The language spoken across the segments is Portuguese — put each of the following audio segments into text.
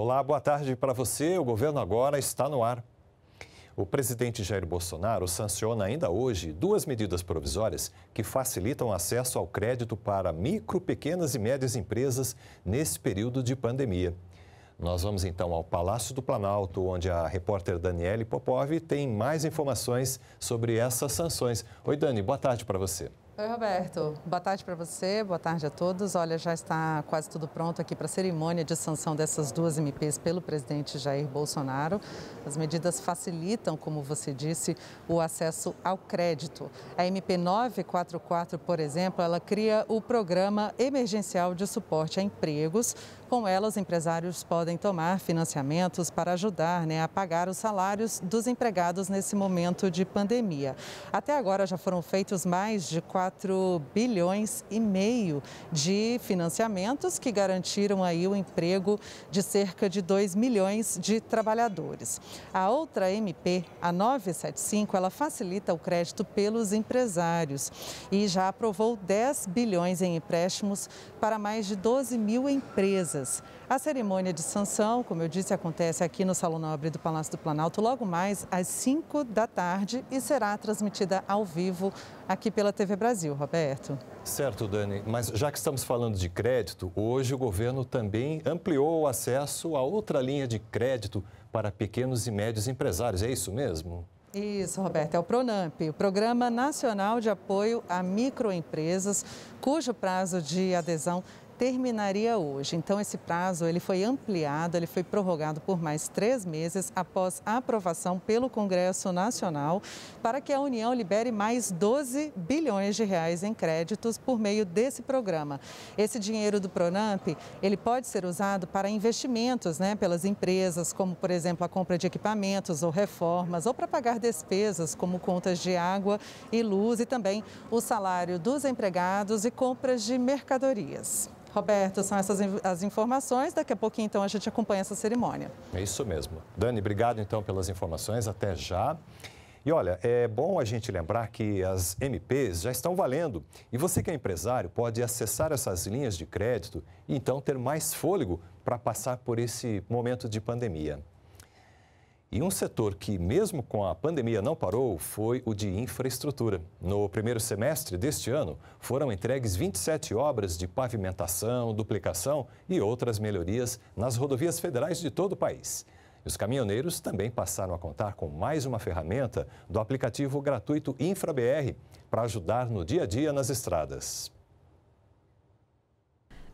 Olá, boa tarde para você. O governo agora está no ar. O presidente Jair Bolsonaro sanciona ainda hoje duas medidas provisórias que facilitam acesso ao crédito para micro, pequenas e médias empresas nesse período de pandemia. Nós vamos então ao Palácio do Planalto, onde a repórter Daniele Popov tem mais informações sobre essas sanções. Oi, Dani, boa tarde para você. Oi, Roberto. Boa tarde para você, boa tarde a todos. Olha, já está quase tudo pronto aqui para a cerimônia de sanção dessas duas MPs pelo presidente Jair Bolsonaro. As medidas facilitam, como você disse, o acesso ao crédito. A MP 944, por exemplo, ela cria o programa emergencial de suporte a empregos. Com elas, empresários podem tomar financiamentos para ajudar né, a pagar os salários dos empregados nesse momento de pandemia. Até agora já foram feitos mais de quase 4 bilhões e meio de financiamentos que garantiram aí o emprego de cerca de 2 milhões de trabalhadores. A outra MP, a 975, ela facilita o crédito pelos empresários e já aprovou 10 bilhões em empréstimos para mais de 12 mil empresas. A cerimônia de sanção, como eu disse, acontece aqui no Salão Nobre do Palácio do Planalto logo mais às 5 da tarde e será transmitida ao vivo aqui pela TV Brasil, Roberto. Certo, Dani, mas já que estamos falando de crédito, hoje o governo também ampliou o acesso a outra linha de crédito para pequenos e médios empresários, é isso mesmo? Isso, Roberto, é o PRONAMP, o Programa Nacional de Apoio a Microempresas, cujo prazo de adesão terminaria hoje. Então, esse prazo ele foi ampliado, ele foi prorrogado por mais três meses após aprovação pelo Congresso Nacional para que a União libere mais 12 bilhões de reais em créditos por meio desse programa. Esse dinheiro do Pronamp ele pode ser usado para investimentos né, pelas empresas, como, por exemplo, a compra de equipamentos ou reformas, ou para pagar despesas como contas de água e luz e também o salário dos empregados e compras de mercadorias. Roberto, são essas as informações. Daqui a pouquinho, então, a gente acompanha essa cerimônia. É isso mesmo. Dani, obrigado, então, pelas informações. Até já. E olha, é bom a gente lembrar que as MPs já estão valendo. E você que é empresário pode acessar essas linhas de crédito e então ter mais fôlego para passar por esse momento de pandemia. E um setor que, mesmo com a pandemia, não parou foi o de infraestrutura. No primeiro semestre deste ano, foram entregues 27 obras de pavimentação, duplicação e outras melhorias nas rodovias federais de todo o país. Os caminhoneiros também passaram a contar com mais uma ferramenta do aplicativo gratuito InfraBR para ajudar no dia a dia nas estradas.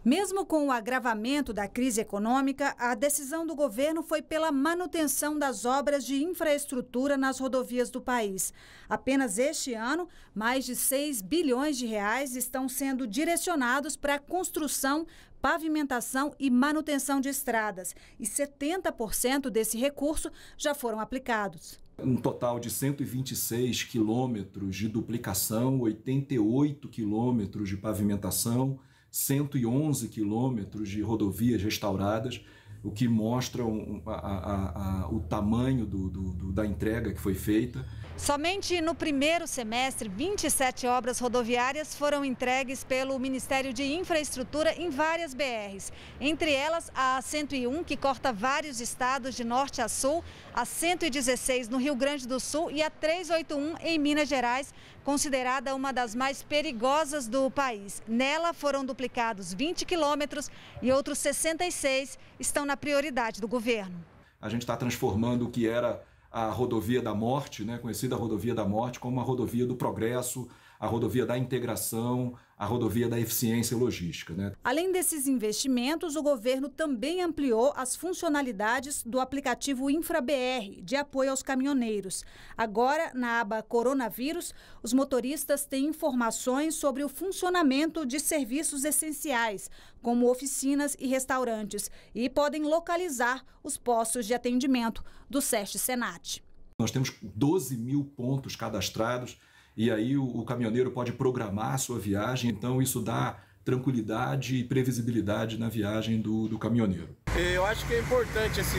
Mesmo com o agravamento da crise econômica, a decisão do governo foi pela manutenção das obras de infraestrutura nas rodovias do país. Apenas este ano, mais de 6 bilhões de reais estão sendo direcionados para a construção, pavimentação e manutenção de estradas, e 70% desse recurso já foram aplicados. Um total de 126 quilômetros de duplicação, 88 quilômetros de pavimentação 111 quilômetros de rodovias restauradas, o que mostra um, a, a, a, o tamanho do, do, do, da entrega que foi feita. Somente no primeiro semestre, 27 obras rodoviárias foram entregues pelo Ministério de Infraestrutura em várias BRs. Entre elas, a 101, que corta vários estados de norte a sul, a 116 no Rio Grande do Sul e a 381 em Minas Gerais, considerada uma das mais perigosas do país. Nela foram duplicados 20 quilômetros e outros 66 estão na prioridade do governo. A gente está transformando o que era a rodovia da morte, né, conhecida a rodovia da morte como a rodovia do progresso, a rodovia da integração, a rodovia da eficiência logística. Né? Além desses investimentos, o governo também ampliou as funcionalidades do aplicativo InfraBR, de apoio aos caminhoneiros. Agora, na aba Coronavírus, os motoristas têm informações sobre o funcionamento de serviços essenciais, como oficinas e restaurantes, e podem localizar os postos de atendimento do SESC Senat. Nós temos 12 mil pontos cadastrados e aí o, o caminhoneiro pode programar a sua viagem, então isso dá tranquilidade e previsibilidade na viagem do, do caminhoneiro. Eu acho que é importante esse,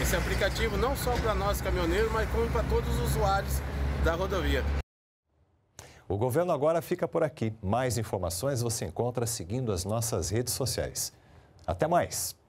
esse aplicativo, não só para nós caminhoneiros, mas como para todos os usuários da rodovia. O governo agora fica por aqui. Mais informações você encontra seguindo as nossas redes sociais. Até mais!